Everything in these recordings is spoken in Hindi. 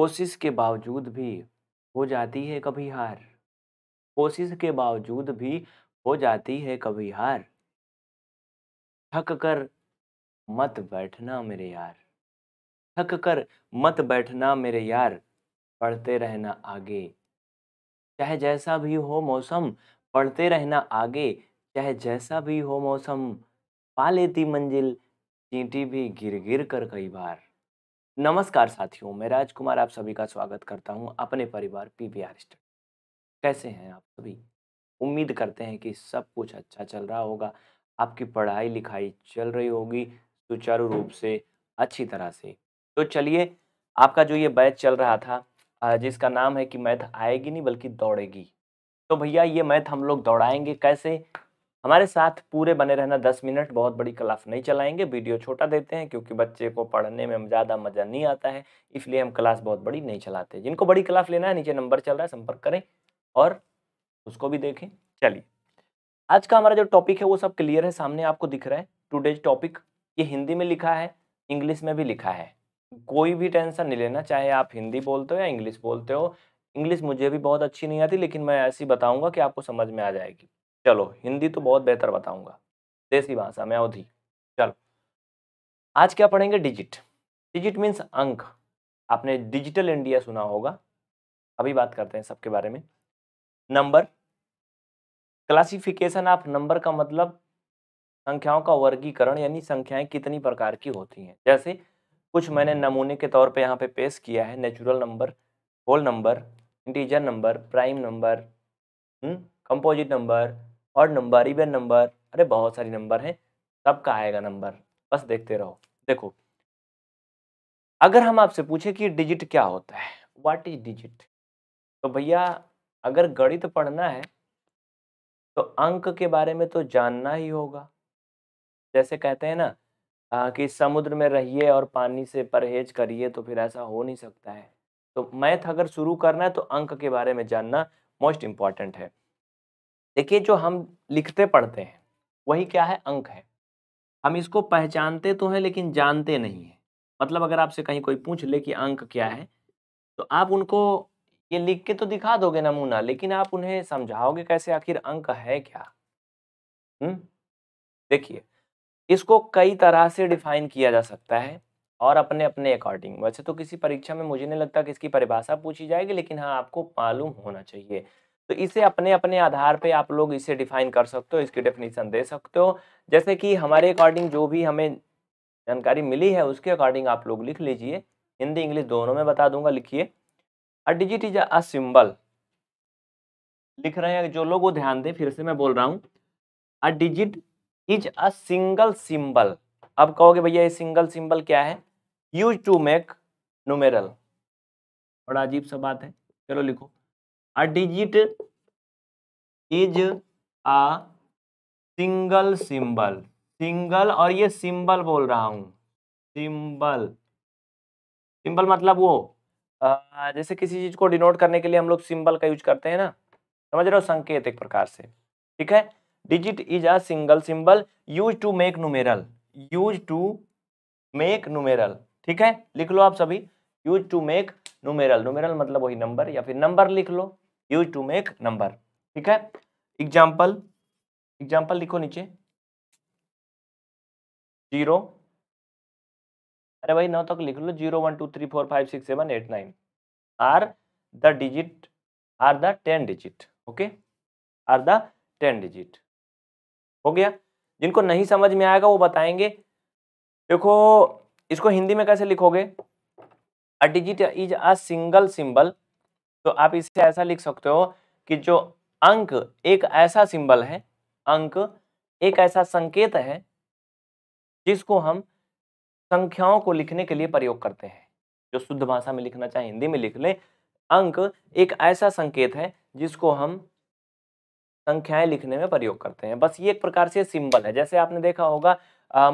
कोशिश के बावजूद भी हो जाती है कभी हार कोशिश के बावजूद भी हो जाती है कभी हार थक कर मत बैठना मेरे यार थक कर मत बैठना मेरे यार पढ़ते रहना आगे चाहे जैसा भी हो मौसम पढ़ते रहना आगे चाहे जैसा भी हो मौसम पा लेती मंजिल चींटी भी गिर गिर कर कई बार नमस्कार साथियों मैं राजकुमार आप सभी का स्वागत करता हूं अपने परिवार पी स्टडी कैसे हैं आप सभी उम्मीद करते हैं कि सब कुछ अच्छा चल रहा होगा आपकी पढ़ाई लिखाई चल रही होगी सुचारू रूप से अच्छी तरह से तो चलिए आपका जो ये बैच चल रहा था जिसका नाम है कि मैथ आएगी नहीं बल्कि दौड़ेगी तो भैया ये मैथ हम लोग दौड़ाएंगे कैसे हमारे साथ पूरे बने रहना दस मिनट बहुत बड़ी क्लास नहीं चलाएंगे वीडियो छोटा देते हैं क्योंकि बच्चे को पढ़ने में ज़्यादा मज़ा नहीं आता है इसलिए हम क्लास बहुत बड़ी नहीं चलाते जिनको बड़ी क्लास लेना है नीचे नंबर चल रहा है संपर्क करें और उसको भी देखें चलिए आज का हमारा जो टॉपिक है वो सब क्लियर है सामने आपको दिख रहा है टूडेज टॉपिक ये हिंदी में लिखा है इंग्लिश में भी लिखा है कोई भी टेंशन नहीं लेना चाहे आप हिंदी बोलते हो या इंग्लिश बोलते हो इंग्लिश मुझे भी बहुत अच्छी नहीं आती लेकिन मैं ऐसी बताऊंगा कि आपको समझ में आ जाएगी चलो हिंदी तो बहुत बेहतर बताऊंगा देसी भाषा में अवधि चलो आज क्या पढ़ेंगे डिजिट डिजिट मीन्स अंक आपने डिजिटल इंडिया सुना होगा अभी बात करते हैं सबके बारे में नंबर क्लासिफिकेशन ऑफ नंबर का मतलब संख्याओं का वर्गीकरण यानी संख्याएं कितनी प्रकार की होती हैं जैसे कुछ मैंने नमूने के तौर पे यहाँ पे पेश किया है natural number whole number integer number prime number composite number और नंबर इवन नंबर अरे बहुत सारी नंबर हैं सबका आएगा नंबर बस देखते रहो देखो अगर हम आपसे पूछे कि डिजिट क्या होता है व्हाट इज डिजिट तो भैया अगर गणित पढ़ना है तो अंक के बारे में तो जानना ही होगा जैसे कहते हैं ना आ, कि समुद्र में रहिए और पानी से परहेज करिए तो फिर ऐसा हो नहीं सकता है तो मैथ अगर शुरू करना है तो अंक के बारे में जानना मोस्ट इम्पॉर्टेंट है देखिए जो हम लिखते पढ़ते हैं वही क्या है अंक है हम इसको पहचानते तो हैं लेकिन जानते नहीं हैं मतलब अगर आपसे कहीं कोई पूछ ले कि अंक क्या है तो आप उनको ये लिख के तो दिखा दोगे नमूना लेकिन आप उन्हें समझाओगे कैसे आखिर अंक है क्या देखिए इसको कई तरह से डिफाइन किया जा सकता है और अपने अपने अकॉर्डिंग वैसे तो किसी परीक्षा में मुझे नहीं लगता कि इसकी परिभाषा पूछी जाएगी लेकिन हाँ आपको मालूम होना चाहिए तो इसे अपने अपने आधार पे आप लोग इसे डिफाइन कर सकते हो इसकी डेफिनेशन दे सकते हो जैसे कि हमारे अकॉर्डिंग जो भी हमें जानकारी मिली है उसके अकॉर्डिंग आप लोग लिख लीजिए हिंदी इंग्लिश दोनों में बता दूंगा लिखिए a digit is a symbol लिख रहे हैं जो लोग वो ध्यान दें फिर से मैं बोल रहा हूँ a digit is a single symbol अब कहोगे भैया ये सिंगल सिंबल क्या है यूज टू मेक नुमेरल बड़ा अजीब सा बात है चलो लिखो a digit is a single symbol single और ये सिंबल बोल रहा हूं सिंबल सिंबल मतलब वो जैसे किसी चीज को डिनोट करने के लिए हम लोग सिंबल का यूज करते हैं ना समझ रहे हो संकेत एक प्रकार से ठीक है digit is a single symbol use to make numeral use to make numeral ठीक है लिख लो आप सभी use to make numeral numeral मतलब वही नंबर या फिर नंबर लिख लो यूज टू मेक नंबर ठीक है एग्जाम्पल एग्जाम्पल लिखो नीचे जीरो अरे भाई नौ तक तो लिख लो zero one two three four five six seven eight nine are the digit are the ten digit okay are the ten digit हो गया जिनको नहीं समझ में आएगा वो बताएंगे देखो इसको हिंदी में कैसे लिखोगे a digit is a single symbol तो आप इसे ऐसा लिख सकते हो कि जो अंक एक ऐसा सिंबल है अंक एक ऐसा संकेत है जिसको हम संख्याओं को लिखने के लिए प्रयोग करते हैं जो शुद्ध भाषा में लिखना चाहे हिंदी में लिख लें अंक एक ऐसा संकेत है जिसको हम संख्याएं लिखने में प्रयोग करते हैं बस ये एक प्रकार से सिंबल है जैसे आपने देखा होगा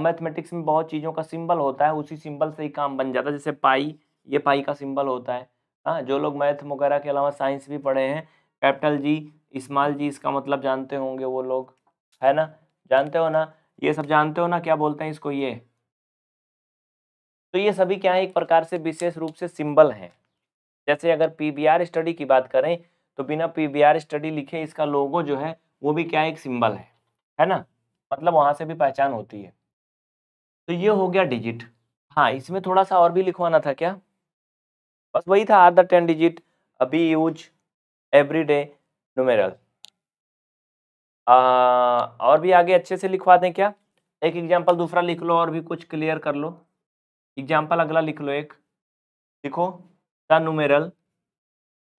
मैथमेटिक्स में बहुत चीज़ों का सिंबल होता है उसी सिंबल से ही काम बन जाता है जैसे पाई ये पाई का सिंबल होता है हाँ जो लोग मैथ वगैरह के अलावा साइंस भी पढ़े हैं कैपिटल जी इस्माल जी इसका मतलब जानते होंगे वो लोग है ना जानते हो ना ये सब जानते हो ना क्या बोलते हैं इसको ये तो ये सभी क्या है एक प्रकार से विशेष रूप से सिंबल हैं जैसे अगर पीबीआर स्टडी की बात करें तो बिना पीबीआर स्टडी लिखे इसका लोगो जो है वो भी क्या एक सिंबल है है ना मतलब वहां से भी पहचान होती है तो ये हो गया डिजिट हाँ इसमें थोड़ा सा और भी लिखवाना था क्या बस वही था आर द टेन डिजिट अभी यूज एवरी डे नोमेरल और भी आगे अच्छे से लिखवा दें क्या एक एग्जाम्पल दूसरा लिख लो और भी कुछ क्लियर कर लो एग्जाम्पल अगला लिख लो एक लिखो द नूमेरल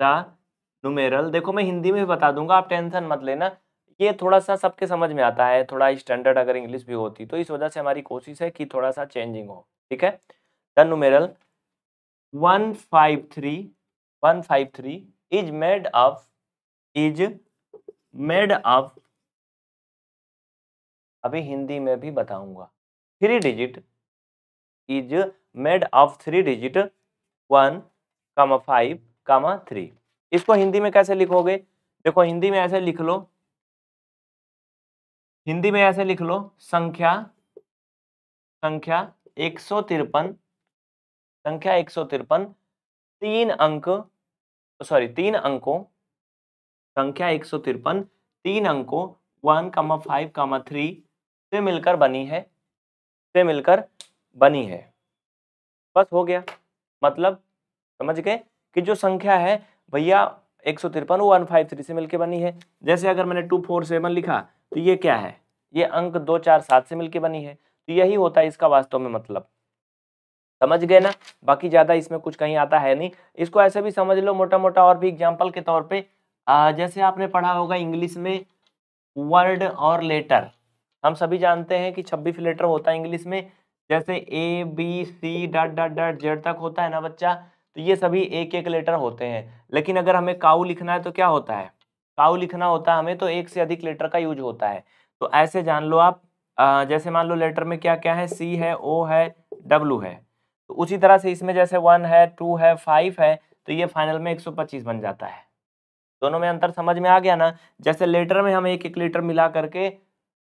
द नूमेरल देखो मैं हिंदी में भी बता दूंगा आप टेंशन मत लेना ये थोड़ा सा सबके समझ में आता है थोड़ा स्टैंडर्ड अगर इंग्लिश भी होती तो इस वजह से हमारी कोशिश है कि थोड़ा सा चेंजिंग हो ठीक है the numeral one one five three five three is made of is made of अभी हिंदी में भी बताऊंगा three digit is made of three digit one comma five comma three इसको हिंदी में कैसे लिखोगे देखो हिंदी में ऐसे लिख लो हिंदी में ऐसे लिख लो संख्या संख्या एक सौ तिरपन संख्या एक सौ तिरपन तीन अंक सॉरी तीन अंकों संख्या एक सौ तिरपन तीन अंकों one comma five comma three से मिलकर बनी है से मिलकर बनी है बस हो गया मतलब समझ गए कि जो संख्या है भैया एक सौ तिरपन वन फाइव थ्री से मिलकर बनी है जैसे अगर मैंने टू फोर सेवन लिखा तो ये क्या है ये अंक दो चार सात से मिलकर बनी है तो यही होता है इसका वास्तव में मतलब समझ गए ना बाकी ज़्यादा इसमें कुछ कहीं आता है नहीं इसको ऐसे भी समझ लो मोटा मोटा और भी एग्जाम्पल के तौर पर जैसे आपने पढ़ा होगा इंग्लिश में वर्ड और लेटर हम सभी जानते हैं कि छब्बीस लेटर होता है इंग्लिश में जैसे A B C dot dot dot Z तक होता है ना बच्चा तो ये सभी एक एक लेटर होते हैं लेकिन अगर हमें काऊ लिखना है तो क्या होता है काऊ लिखना होता है हमें तो एक से अधिक लेटर का यूज होता है तो ऐसे जान लो आप जैसे मान लो लेटर में क्या क्या है सी है ओ है डब्लू है तो उसी तरह से इसमें जैसे वन है टू है फाइव है तो ये फाइनल में पच्चीस बन जाता है दोनों में अंतर समझ में आ गया ना जैसे लेटर में हम एक एक लीटर मिला करके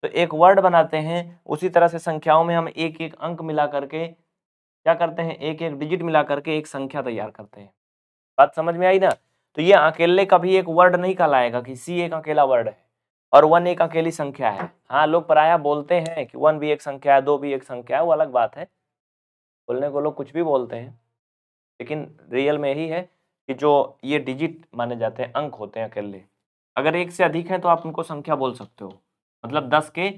तो एक वर्ड बनाते हैं उसी तरह से संख्याओं में हम एक एक अंक मिला करके क्या करते हैं एक एक डिजिट मिला करके एक संख्या तैयार करते हैं बात समझ में आई ना तो ये अकेले कभी एक वर्ड नहीं कहलाएगा कि सी एक अकेला वर्ड है और वन एक अकेली संख्या है हाँ लोग पराया बोलते हैं कि वन भी एक संख्या है दो भी एक संख्या है वो अलग बात है बोलने को लोग कुछ भी बोलते हैं लेकिन रियल में यही है कि जो ये डिजिट माने जाते हैं अंक होते हैं अकेले अगर एक से अधिक है तो आप उनको संख्या बोल सकते हो मतलब दस के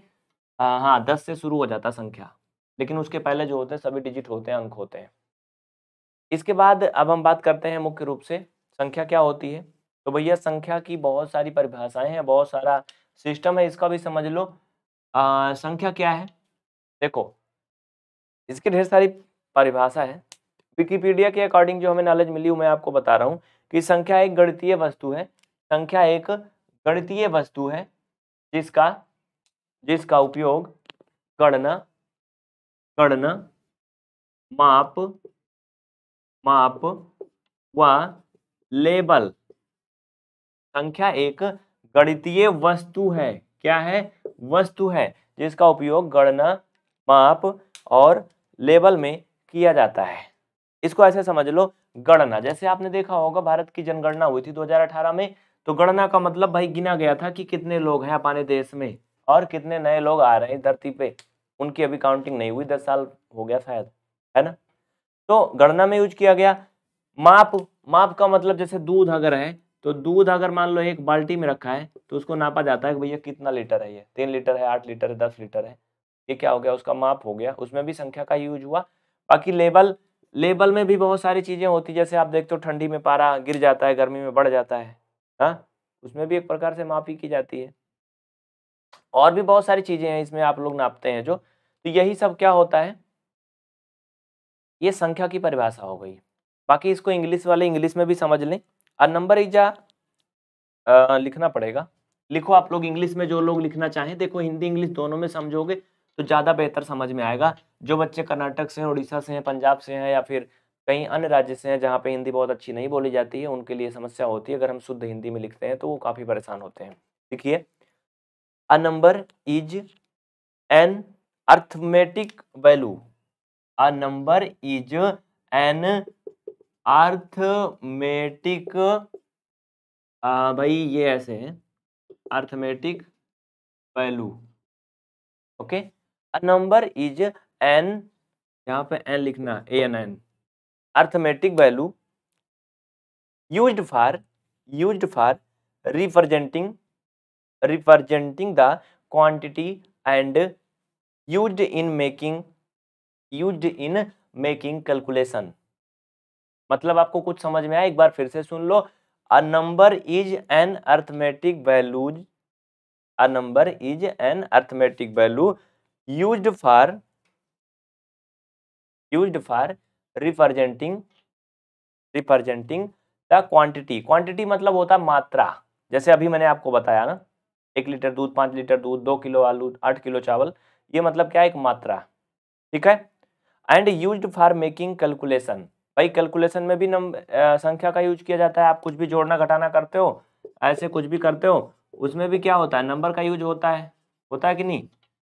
आ, हाँ, हाँ दस से शुरू हो जाता संख्या लेकिन उसके पहले जो होते हैं सभी डिजिट होते हैं अंक होते हैं इसके बाद अब हम बात करते हैं मुख्य रूप से संख्या क्या होती है तो भैया संख्या की बहुत सारी परिभाषाएं हैं बहुत सारा सिस्टम है इसका भी समझ लो आ, संख्या क्या है देखो इसकी ढेर सारी परिभाषा है विकीपीडिया के अकॉर्डिंग जो हमें नॉलेज मिली वो मैं आपको बता रहा हूँ कि संख्या एक गणितीय वस्तु है संख्या एक गणितीय वस्तु है जिसका जिसका उपयोग गणना गणना माप माप व लेबल संख्या एक गणितीय वस्तु है क्या है वस्तु है जिसका उपयोग गणना माप और लेबल में किया जाता है इसको ऐसे समझ लो गणना जैसे आपने देखा होगा भारत की जनगणना हुई थी 2018 में तो गणना का मतलब भाई गिना गया था कि कितने लोग हैं अपने देश में और कितने नए लोग आ रहे हैं धरती पे उनकी अभी काउंटिंग नहीं हुई दस साल हो गया शायद है ना तो गणना में यूज किया गया माप माप का मतलब जैसे दूध अगर है तो दूध अगर मान लो एक बाल्टी में रखा है तो उसको नापा जाता है कि भैया कितना लीटर है ये तीन लीटर है आठ लीटर है दस लीटर है ये क्या हो गया उसका माप हो गया उसमें भी संख्या का यूज हुआ बाकी लेबल लेबल में भी बहुत सारी चीज़ें होती है जैसे आप देखते हो ठंडी में पारा गिर जाता है गर्मी में बढ़ जाता है हाँ उसमें भी एक प्रकार से मापी की जाती है और भी बहुत सारी चीज़ें हैं इसमें आप लोग नापते हैं जो तो यही सब क्या होता है ये संख्या की परिभाषा हो गई बाकी इसको इंग्लिश वाले इंग्लिश में भी समझ लें और नंबर इज लिखना पड़ेगा लिखो आप लोग इंग्लिश में जो लोग लिखना चाहें देखो हिंदी इंग्लिश दोनों में समझोगे तो ज़्यादा बेहतर समझ में आएगा जो बच्चे कर्नाटक से हैं उड़ीसा से हैं पंजाब से हैं या फिर कहीं अन्य राज्य से हैं जहाँ पे हिंदी बहुत अच्छी नहीं बोली जाती है उनके लिए समस्या होती है अगर हम शुद्ध हिंदी में लिखते हैं तो वो काफ़ी परेशान होते हैं देखिए a number is an arithmetic value a number is an arithmetic भाई ये ऐसे है arithmetic value okay number is an यहाँ पे एन लिखना a an an arithmetic value use for use for representing representing the quantity and use in making use in making calculation मतलब आपको कुछ समझ में आया एक बार फिर से सुन लो a number is an arithmetic values a number is an arithmetic value used for used for representing representing the quantity quantity मतलब होता है मात्रा जैसे अभी मैंने आपको बताया ना एक लीटर दूध पांच लीटर दूध दो किलो आलू आठ किलो चावल ये मतलब क्या है एक मात्रा ठीक है and use for making calculation भाई कैलकुलेशन में भी नंबर संख्या का यूज किया जाता है आप कुछ भी जोड़ना घटाना करते हो ऐसे कुछ भी करते हो उसमें भी क्या होता है नंबर का यूज होता है होता है कि नहीं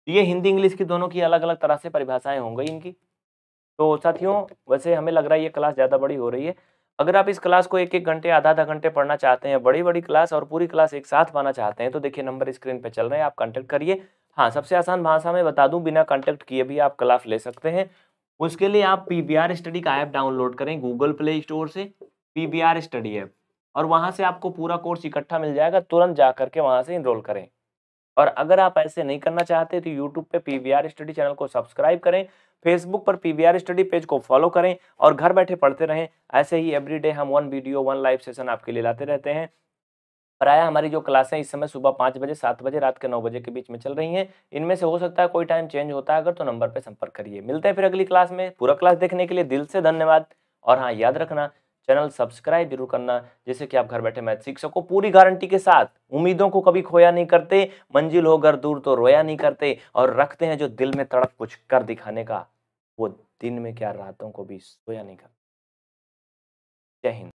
ये हिंदी इंग्लिश की दोनों की अलग अलग तरह से परिभाषाएं होंगी इनकी तो साथियों वैसे हमें लग रहा है ये क्लास ज़्यादा बड़ी हो रही है अगर आप इस क्लास को एक एक घंटे आधा आधा घंटे पढ़ना चाहते हैं बड़ी बड़ी क्लास और पूरी क्लास एक साथ पाना चाहते हैं तो देखिए नंबर स्क्रीन पर चल रहे हैं आप कॉन्टैक्ट करिए हाँ सबसे आसान भाषा में बता दूँ बिना कॉन्टैक्ट किए भी आप क्लास ले सकते हैं उसके लिए आप पी स्टडी का ऐप डाउनलोड करें गूगल प्ले स्टोर से पी स्टडी ऐप और वहाँ से आपको पूरा कोर्स इकट्ठा मिल जाएगा तुरंत जा करके वहाँ से इनरोल करें और अगर आप ऐसे नहीं करना चाहते तो यूट्यूब पे पी स्टडी चैनल को सब्सक्राइब करें फेसबुक पर पी स्टडी पेज को फॉलो करें और घर बैठे पढ़ते रहें ऐसे ही एवरीडे हम one video one live session आपके लिए लाते रहते हैं प्राय हमारी जो क्लासें इस समय सुबह पाँच बजे सात बजे रात के नौ बजे के बीच में चल रही हैं इनमें से हो सकता है कोई टाइम चेंज होता है अगर तो नंबर पर संपर्क करिए मिलते हैं फिर अगली क्लास में पूरा क्लास देखने के लिए दिल से धन्यवाद और हाँ याद रखना चैनल सब्सक्राइब जरूर करना जैसे कि आप घर बैठे मैथ सीख सको पूरी गारंटी के साथ उम्मीदों को कभी खोया नहीं करते मंजिल होकर दूर तो रोया नहीं करते और रखते हैं जो दिल में तड़प कुछ कर दिखाने का वो दिन में क्या रातों को भी सोया नहीं करते जय हिंद